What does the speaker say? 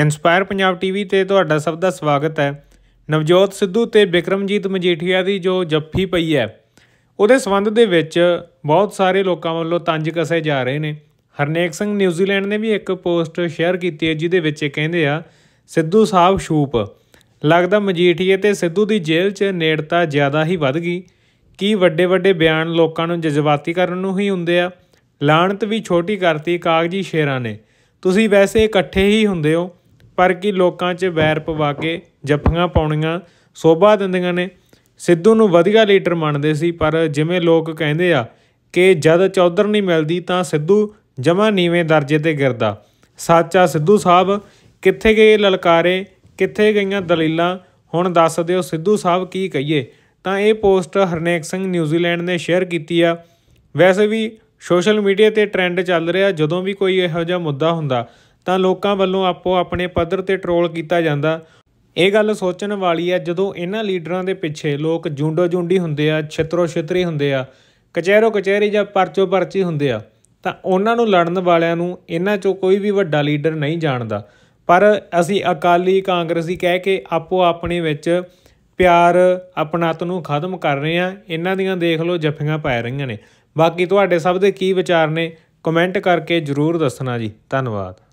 inspire Punjab TV ਤੇ ਤੁਹਾਡਾ ਸਭ ਦਾ ਸਵਾਗਤ ਹੈ ਨਵਜੋਤ ਸਿੱਧੂ ਤੇ ਵਿਕਰਮਜੀਤ ਮਜੀਠੀਆ ਦੀ ਜੋ ਜੱਫੀ ਪਈ ਹੈ ਉਹਦੇ ਸੰਬੰਧ ਦੇ ਵਿੱਚ ਬਹੁਤ ਸਾਰੇ ਲੋਕਾਂ ਵੱਲੋਂ ਤੰਜ ਕਸੇ ਜਾ ਰਹੇ ਨੇ ਹਰਨੇਕ ਸਿੰਘ ਨਿਊਜ਼ੀਲੈਂਡ ਨੇ ਵੀ ਇੱਕ ਪੋਸਟ ਸ਼ੇਅਰ ਕੀਤੀ ਹੈ ਜਿਹਦੇ ਵਿੱਚ ਇਹ ਕਹਿੰਦੇ ਆ ਸਿੱਧੂ ਸਾਹਿਬ ਸ਼ੂਪ ਲੱਗਦਾ ਮਜੀਠੀਏ ਤੇ ਸਿੱਧੂ ਦੀ ਜੇਲ੍ਹ 'ਚ ਨੇੜਤਾ ਜ਼ਿਆਦਾ ਹੀ ਵੱਧ ਗਈ ਕੀ ਵੱਡੇ ਵੱਡੇ ਬਿਆਨ ਲੋਕਾਂ ਨੂੰ ਜਜ਼ਬਾਤੀ ਕਰਨ ਨੂੰ ਹੀ ਹੁੰਦੇ ਆ ਲਾਣਤ ਵੀ ਛੋਟੀ ਕਰਤੀ ਕਾਗਜੀ ਸ਼ੇਰਾਂ ਨੇ ਤੁਸੀਂ ਵੈਸੇ ਇਕੱਠੇ ਹੀ ਹੁੰਦੇ ਹੋ ਪਰ ਕੀ ਲੋਕਾਂ 'ਚ ਵੈਰ ਪਵਾ ਕੇ ਜੱਫੀਆਂ ਪਾਉਣੀਆਂ ਸੋਭਾ ਦਿੰਦੀਆਂ ਨੇ ਸਿੱਧੂ ਨੂੰ ਵਧੀਆ ਲੀਡਰ ਮੰਨਦੇ ਸੀ ਪਰ ਜਿਵੇਂ ਲੋਕ ਕਹਿੰਦੇ ਆ ਕਿ ਜਦ ਚੌਧਰ ਨਹੀਂ ਮਿਲਦੀ ਤਾਂ ਸਿੱਧੂ ਜਮਾ ਨੀਵੇਂ ਦਰਜੇ ਤੇ ਗਿਰਦਾ ਸੱਚਾ ਸਿੱਧੂ ਸਾਹਿਬ ਕਿੱਥੇ ਗਏ ਲਲਕਾਰੇ ਕਿੱਥੇ ਗਈਆਂ ਦਲੀਲਾਂ ਹੁਣ ਦੱਸ ਦਿਓ ਸਿੱਧੂ ਸਾਹਿਬ ਕੀ ਕਹੀਏ ਤਾਂ ਇਹ ਪੋਸਟ ਹਰਨੇਕ ਸਿੰਘ ਨਿਊਜ਼ੀਲੈਂਡ ਨੇ ਸ਼ੇਅਰ ਕੀਤੀ ਆ ਵੈਸੇ ਵੀ ਸੋਸ਼ਲ ਮੀਡੀਆ ਤੇ ਟ੍ਰੈਂਡ ਚੱਲ ਰਿਹਾ ਜਦੋਂ ਵੀ ਕੋਈ ਇਹੋ ਜਿਹਾ ਮੁੱਦਾ ਹੁੰਦਾ ਤਾਂ ਲੋਕਾਂ ਵੱਲੋਂ ਆਪੋ ਆਪਣੇ ਪੱਧਰ ਤੇ ਟਰੋਲ ਕੀਤਾ ਜਾਂਦਾ ਇਹ ਗੱਲ ਸੋਚਣ ਵਾਲੀ ਹੈ ਜਦੋਂ ਇਹਨਾਂ ਲੀਡਰਾਂ ਦੇ ਪਿੱਛੇ ਲੋਕ ਜੁੰਡੋ ਜੁੰਡੀ ਹੁੰਦੇ ਆ ਛਤਰੋ ਛਤਰੀ ਹੁੰਦੇ ਆ ਕਚਹਿਰੋ ਕਚਹਿਰੀ ਜਾਂ ਪਰਚੋ ਪਰਚੀ ਹੁੰਦੇ ਆ ਤਾਂ ਉਹਨਾਂ ਨੂੰ ਲੜਨ ਵਾਲਿਆਂ ਨੂੰ ਇਹਨਾਂ ਚੋਂ ਕੋਈ ਵੀ ਵੱਡਾ ਲੀਡਰ ਨਹੀਂ ਜਾਣਦਾ ਪਰ ਅਸੀਂ ਅਕਾਲੀ ਕਾਂਗਰਸੀ ਕਹਿ ਕੇ ਆਪੋ ਆਪਣੇ ਵਿੱਚ ਪਿਆਰ ਆਪਣਾਤ ਨੂੰ ਖਤਮ ਕਰ ਰਹੇ ਆ ਇਹਨਾਂ ਦੀਆਂ ਦੇਖ ਲਓ ਜਫੀਆਂ ਪੈ ਰਹੀਆਂ ਨੇ ਬਾਕੀ ਤੁਹਾਡੇ ਸਭ ਦੇ ਕੀ ਵਿਚਾਰ ਨੇ ਕਮੈਂਟ ਕਰਕੇ ਜਰੂਰ ਦੱਸਣਾ ਜੀ ਧੰਨਵਾਦ